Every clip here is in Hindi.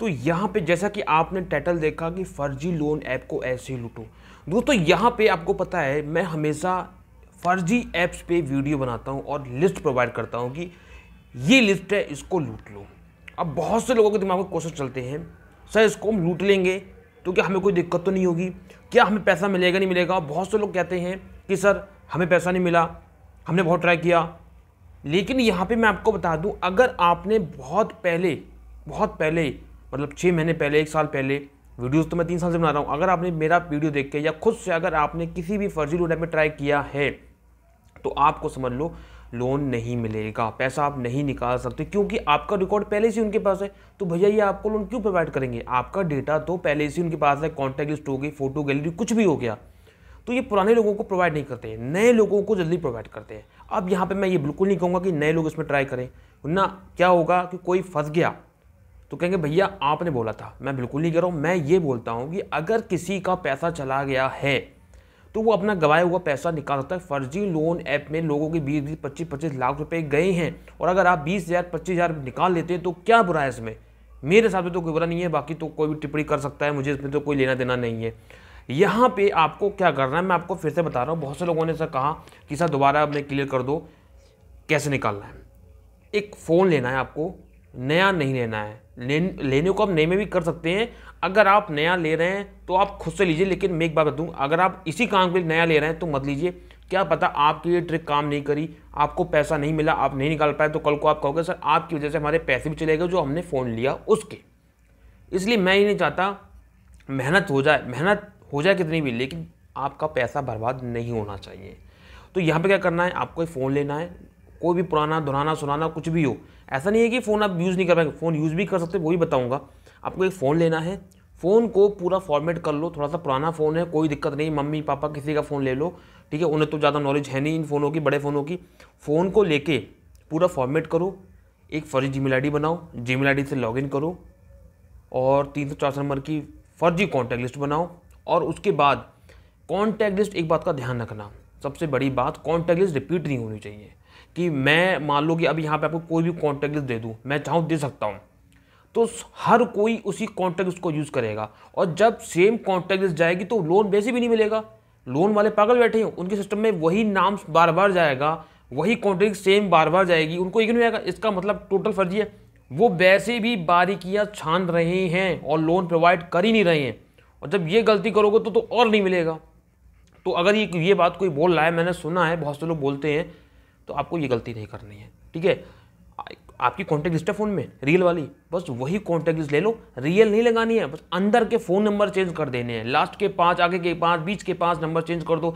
तो यहाँ पे जैसा कि आपने टाइटल देखा कि फर्जी लोन ऐप को ऐसे लूटो दोस्तों यहाँ पे आपको पता है मैं हमेशा फर्जी ऐप्स पे वीडियो बनाता हूँ और लिस्ट प्रोवाइड करता हूँ कि ये लिस्ट है इसको लूट लो अब बहुत से लोगों के दिमाग में क्वेश्चन चलते हैं सर इसको हम लूट लेंगे तो क्या हमें कोई दिक्कत तो नहीं होगी क्या हमें पैसा मिलेगा नहीं मिलेगा बहुत से लोग कहते हैं कि सर हमें पैसा नहीं मिला हमने बहुत ट्राई किया लेकिन यहाँ पे मैं आपको बता दूँ अगर आपने बहुत पहले बहुत पहले मतलब छः महीने पहले एक साल पहले वीडियोस तो मैं तीन साल से बना रहा हूँ अगर आपने मेरा वीडियो देख के या खुद से अगर आपने किसी भी फर्जी लोन ऐप में ट्राई किया है तो आपको समझ लो लोन नहीं मिलेगा पैसा आप नहीं निकाल सकते क्योंकि आपका रिकॉर्ड पहले से उनके पास है तो भैया ये आपको लोन क्यों प्रोवाइड करेंगे आपका डेटा तो पहले से उनके पास है कॉन्टैक्ट लिस्ट हो गई फोटो गैलरी कुछ भी हो गया तो ये पुराने लोगों को प्रोवाइड नहीं करते हैं नए लोगों को जल्दी प्रोवाइड करते हैं अब यहाँ पे मैं ये बिल्कुल नहीं कहूँगा कि नए लोग इसमें ट्राई करें ना क्या होगा कि कोई फंस गया तो कहेंगे भैया आपने बोला था मैं बिल्कुल नहीं कह रहा हूँ मैं ये बोलता हूँ कि अगर किसी का पैसा चला गया है तो वो अपना गवाया हुआ पैसा निकाल सकता है फर्जी लोन ऐप में लोगों के बीस बीस पच्चीस पच्चीस लाख रुपए गए हैं और अगर आप बीस हज़ार पच्चीस हज़ार निकाल लेते हैं तो क्या बुरा है इसमें मेरे हिसाब से तो कोई बुरा नहीं है बाकी तो कोई भी टिप्पणी कर सकता है मुझे इसमें तो कोई लेना देना नहीं है यहाँ पे आपको क्या करना है मैं आपको फिर से बता रहा हूँ बहुत से लोगों ने सर कहा कि सर दोबारा अपने क्लियर कर दो कैसे निकालना है एक फ़ोन लेना है आपको नया नहीं लेना है लेने को आप नए में भी कर सकते हैं अगर आप नया ले रहे हैं तो आप खुद से लीजिए लेकिन मैं एक बात बताऊँ अगर आप इसी काम के लिए नया ले रहे हैं तो मत लीजिए क्या पता आपकी ये ट्रिक काम नहीं करी आपको पैसा नहीं मिला आप नहीं निकाल पाए तो कल को आप कहोगे सर आपकी वजह से हमारे पैसे भी चले गए जो हमने फ़ोन लिया उसके इसलिए मैं ये नहीं चाहता मेहनत हो जाए मेहनत हो जाए कितनी भी लेकिन आपका पैसा बर्बाद नहीं होना चाहिए तो यहाँ पे क्या करना है आपको एक फ़ोन लेना है कोई भी पुराना दुराना सुनाना कुछ भी हो ऐसा नहीं है कि फ़ोन आप यूज़ नहीं कर पाएंगे फ़ोन यूज़ भी कर सकते वही बताऊँगा आपको एक फ़ोन लेना है फ़ोन को पूरा फॉर्मेट कर लो थोड़ा सा पुराना फ़ोन है कोई दिक्कत नहीं मम्मी पापा किसी का फ़ोन ले लो ठीक है उन्हें तो ज़्यादा नॉलेज है नहीं इन फ़ोनों की बड़े फ़ोनों की फ़ोन को लेके पूरा फॉर्मेट करो एक फर्जी जी मेल बनाओ जी मेल से लॉगिन करो और तीन सौ चार नंबर की फर्जी कॉन्टैक्ट लिस्ट बनाओ और उसके बाद कॉन्टैक्ट लिस्ट एक बात का ध्यान रखना सबसे बड़ी बात कॉन्टैक्ट लिस्ट रिपीट नहीं होनी चाहिए कि मैं मान लो कि अब यहाँ पे आपको कोई भी कॉन्टैक्ट लिस्ट दे दूँ मैं चाहूँ दे सकता हूँ तो हर कोई उसी कॉन्टैक्ट उसको यूज़ करेगा और जब सेम कॉन्टैक्ट लिस्ट जाएगी तो लोन वैसे भी नहीं मिलेगा लोन वाले पागल बैठे हैं उनके सिस्टम में वही नाम बार बार जाएगा वही कॉन्ट्रैक्ट सेम बार बार जाएगी उनको एक नहीं आएगा इसका मतलब टोटल फर्जी है वो वैसे भी बारीकियाँ छान रहे हैं और लोन प्रोवाइड कर ही नहीं रहे हैं और जब ये गलती करोगे तो तो और नहीं मिलेगा तो अगर ये ये बात कोई बोल रहा है मैंने सुना है बहुत से लोग बोलते हैं तो आपको ये गलती नहीं करनी है ठीक है आपकी कॉन्टैक्ट लिस्ट है फ़ोन में रियल वाली बस वही कॉन्टैक्ट लिस्ट ले लो रियल नहीं लगानी है बस अंदर के फ़ोन नंबर चेंज कर देने हैं लास्ट के पाँच आगे के पाँच बीच के पाँच नंबर चेंज कर दो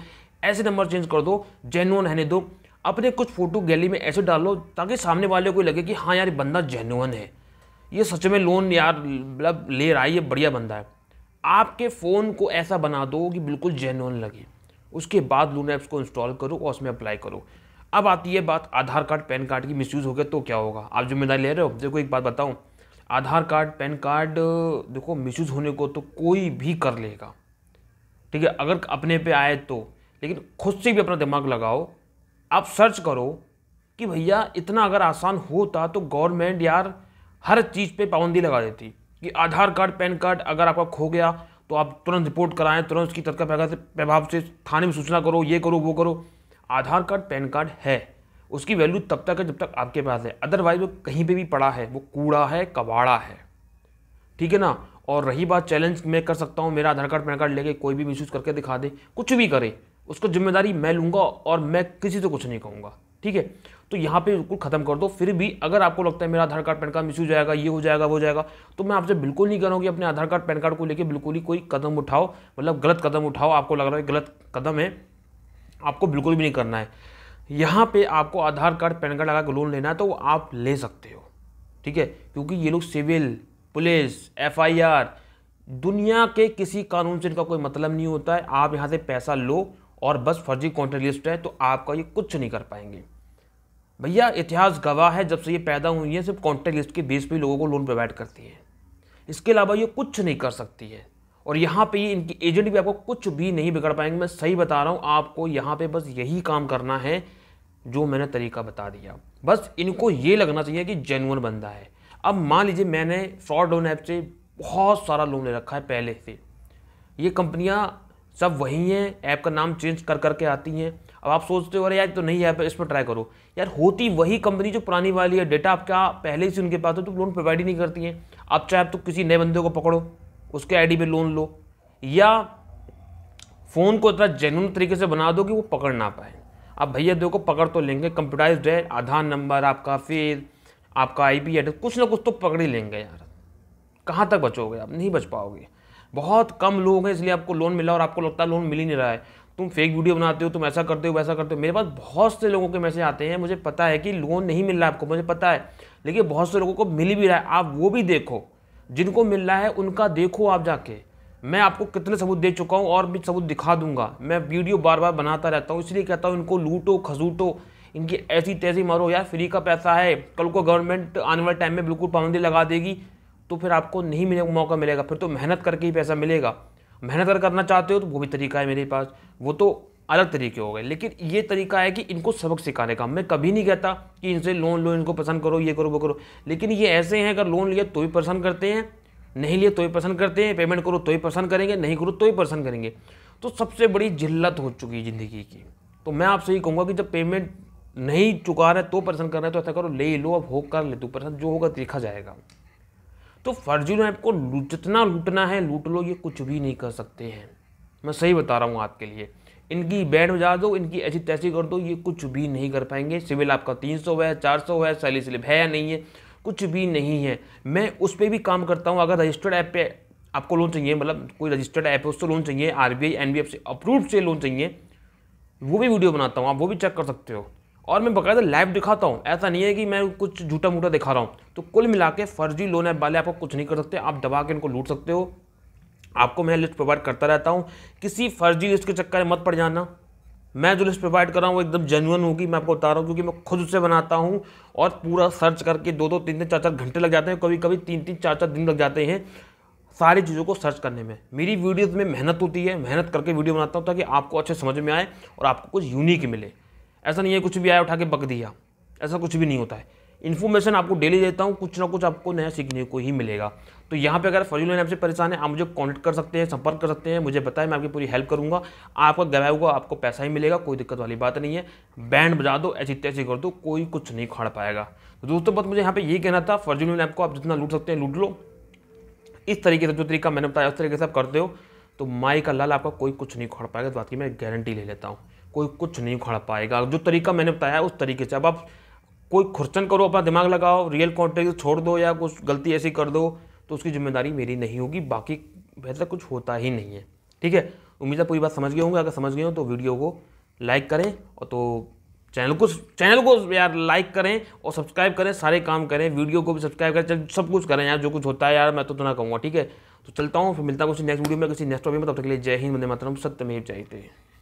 ऐसे नंबर चेंज कर दो जेनुअन रहने दो अपने कुछ फ़ोटो गैली में ऐसे डाल लो ताकि सामने वाले को लगे कि हाँ यार बंदा जेनुअन है ये सच में लोन यार मतलब ले रहा है ये बढ़िया बंदा है आपके फ़ोन को ऐसा बना दो कि बिल्कुल जेनुअन लगे उसके बाद लून ऐप्स को इंस्टॉल करो और उसमें अप्लाई करो अब आती है बात आधार कार्ड पैन कार्ड की मिसयूज़ हो गया तो क्या होगा आप जिम्मेदारी ले रहे हो देखो एक बात बताऊँ आधार कार्ड पैन कार्ड देखो मिसयूज़ होने को तो कोई भी कर लेगा ठीक है अगर अपने पे आए तो लेकिन खुद से भी अपना दिमाग लगाओ आप सर्च करो कि भैया इतना अगर आसान होता तो गवर्नमेंट यार हर चीज़ पे पाबंदी लगा देती कि आधार कार्ड पैन कार्ड अगर आपका खो गया तो आप तुरंत रिपोर्ट कराएं तुरंत उसकी तत्काल प्रभाव से थाने में सूचना करो ये करो वो करो आधार कार्ड पैन कार्ड है उसकी वैल्यू तब तक है जब तक आपके पास है अदरवाइज वो कहीं पे भी पड़ा है वो कूड़ा है कबाड़ा है ठीक है ना और रही बात चैलेंज मैं कर सकता हूँ मेरा आधार कार्ड पैन कार्ड लेके कोई भी मिस करके दिखा दे कुछ भी करे उसको जिम्मेदारी मैं लूँगा और मैं किसी से कुछ नहीं कहूँगा ठीक है तो यहाँ पे बिल्कुल ख़त्म कर दो फिर भी अगर आपको लगता है मेरा Aadhaar card PAN card misuse जाएगा ये हो जाएगा वो जाएगा तो मैं आपसे बिल्कुल नहीं कह रहा हूँ कि अपने आधार कार्ड पैन कार्ड को लेकर बिल्कुल ही कोई कदम उठाओ मतलब गलत कदम उठाओ आपको लग रहा है गलत कदम है आपको बिल्कुल भी नहीं करना है यहाँ पे आपको आधार कार्ड पैन कार्ड लगा के लोन लेना है तो आप ले सकते हो ठीक है क्योंकि ये लोग सिविल पुलिस एफआईआर दुनिया के किसी कानून से इनका कोई मतलब नहीं होता है आप यहाँ से पैसा लो और बस फर्जी कॉन्ट्रैक्ट लिस्ट है तो आपका ये कुछ नहीं कर पाएंगे भैया इतिहास गवाह है जब से ये पैदा हुई है सिर्फ कॉन्ट्रैक्ट लिस्ट के बेस पर लोगों को लोन प्रोवाइड करती है इसके अलावा ये कुछ नहीं कर सकती है और यहाँ पे ये इनकी एजेंट भी आपको कुछ भी नहीं बिगड़ पाएंगे मैं सही बता रहा हूँ आपको यहाँ पे बस यही काम करना है जो मैंने तरीका बता दिया बस इनको ये लगना चाहिए कि जेनुअन बंदा है अब मान लीजिए मैंने फ्रॉड लोन ऐप से बहुत सारा लोन ले रखा है पहले से ये कंपनियाँ सब वही हैं ऐप का नाम चेंज कर करके आती हैं अब आप सोचते हो अरे यार तो नहीं ऐप है इस पर ट्राई करो यार होती वही कंपनी जो पुरानी वाली है डेटा आपका पहले से उनके पास हो तो लोन प्रोवाइड ही नहीं करती है आप चाहे आप तो किसी नए बंदे को पकड़ो उसके आईडी पे लोन लो या फ़ोन को इतना जेनुन तरीके से बना दो कि वो पकड़ ना पाए अब भैया देखो पकड़ तो लेंगे कंप्यूटराइज है आधार नंबर आपका फेस आपका आईपी एड्रेस कुछ ना कुछ तो पकड़ ही लेंगे यार कहाँ तक बचोगे आप नहीं बच पाओगे बहुत कम लोग हैं इसलिए आपको लोन मिला और आपको लगता है लोन मिल ही नहीं रहा है तुम फेक वीडियो बनाते हो तुम ऐसा करते हो वैसा करते हो मेरे पास बहुत से लोगों के मैसेज आते हैं मुझे पता है कि लोन नहीं मिल रहा है आपको मुझे पता है लेकिन बहुत से लोगों को मिल भी रहा है आप वो भी देखो जिनको मिल रहा है उनका देखो आप जाके मैं आपको कितने सबूत दे चुका हूँ और भी सबूत दिखा दूंगा मैं वीडियो बार बार बनाता रहता हूँ इसलिए कहता हूँ इनको लूटो खजूटो इनकी ऐसी तैसी मारो यार फ्री का पैसा है कल को गवर्नमेंट आने वाले टाइम में बिल्कुल पाबंदी लगा देगी तो फिर आपको नहीं मिले मौका मिलेगा फिर तो मेहनत करके ही पैसा मिलेगा मेहनत अगर करना चाहते हो तो वो भी तरीका है मेरे पास वो तो अलग तरीके हो गए लेकिन ये तरीका है कि इनको सबक सिखाने का मैं कभी नहीं कहता कि इनसे लोन लो इनको पसंद करो ये करो वो करो लेकिन ये ऐसे हैं अगर लोन लिया तो भी पसंद करते हैं नहीं लिए तो ही पसंद करते हैं पेमेंट करो तो ही पसंद करेंगे नहीं करो तो ही पसंद करेंगे तो सबसे बड़ी जिल्लत हो चुकी है ज़िंदगी की तो मैं आपसे ही कहूँगा कि जब पेमेंट नहीं चुका रहा है तो पसंद कर रहा है तो ऐसा करो ले लो अब हो कर ले तो पर्सन जो होगा देखा जाएगा तो फर्जी ऐप को जितना लूटना है लूट लो ये कुछ भी नहीं कर सकते हैं मैं सही बता रहा हूँ आपके लिए इनकी बैंड बजा दो इनकी ऐसी तैसी कर दो ये कुछ भी नहीं कर पाएंगे सिविल आपका 300 है 400 है सैली स्लिप है या नहीं है कुछ भी नहीं है मैं उस पर भी काम करता हूँ अगर रजिस्टर्ड ऐप पे आपको लोन चाहिए मतलब कोई रजिस्टर्ड ऐप है उससे लोन चाहिए आर बी से अप्रूव से लोन चाहिए वो भी वीडियो बनाता हूँ आप वो भी चेक कर सकते हो और मैं बकायदा लाइव दिखाता हूँ ऐसा नहीं है कि मैं कुछ झूठा मूठा दिखा रहा हूँ तो कुल मिला के फर्जी लोन ऐप वाले आपको कुछ नहीं कर सकते आप दबा के इनको लूट सकते हो आपको मैं लिस्ट प्रोवाइड करता रहता हूँ किसी फर्जी लिस्ट के चक्कर में मत पड़ जाना मैं जो लिस्ट प्रोवाइड कर रहा हूँ वो एकदम जेनुअन होगी मैं आपको बता रहा हूँ क्योंकि मैं खुद उसे बनाता हूँ और पूरा सर्च करके दो दो तीन तीन चार चार घंटे लग जाते हैं कभी कभी तीन तीन चार चार दिन लग जाते हैं सारी चीज़ों को सर्च करने में मेरी वीडियोज़ में मेहनत होती है मेहनत करके वीडियो बनाता हूँ ताकि आपको अच्छे समझ में आए और आपको कुछ यूनिक मिले ऐसा नहीं है कुछ भी आया उठा के बक दिया ऐसा कुछ भी नहीं होता है इन्फॉर्मेशन आपको डेली देता हूँ कुछ ना कुछ आपको नया सीखने को ही मिलेगा तो यहाँ पे अगर फॉर्चून ऐप से परेशान है आप मुझे कॉन्टैक्ट कर सकते हैं संपर्क कर सकते हैं मुझे बताएं मैं आपकी पूरी हेल्प करूँगा आपका गवाया हुआ आपको पैसा ही मिलेगा कोई दिक्कत वाली बात नहीं है बैंड बजा दो ऐसी तैसी कर दो कोई कुछ नहीं खड़ पाएगा तो दोस्तों बस मुझे यहाँ पर ये कहना था फर्जुल ऐप को आप जितना लूट सकते हैं लूट लो इस तरीके से जो तरीका मैंने बताया उस तरीके से आप करते हो तो माई का लाल आपका कोई कुछ नहीं खोड़ पाएगा इस बात की मैं गारंटी ले लेता हूँ कोई कुछ नहीं खोड़ पाएगा जो तरीका मैंने बताया उस तरीके से अब आप कोई खुरचन करो अपना दिमाग लगाओ रियल कॉन्टेक्ट छोड़ दो या कुछ गलती ऐसी कर दो तो उसकी जिम्मेदारी मेरी नहीं होगी बाकी बेहतर कुछ होता ही नहीं है ठीक है उम्मीद है पूरी बात समझ गए होंगे अगर समझ गए हो तो वीडियो को लाइक करें और तो चैनल को चैनल को यार लाइक करें और सब्सक्राइब करें सारे काम करें वीडियो को भी सब्सक्राइब करें सब कुछ करें यार जो कुछ होता है यार मैं तो तो ना कहूँगा ठीक है तो चलता हूँ फिर मिलता हूँ किसी नेक्स्ट वीडियो में किसी नेक्स्ट टॉपिक में तब तक के लिए जय हिंद मंदिर मातरम सत्यमेव जयते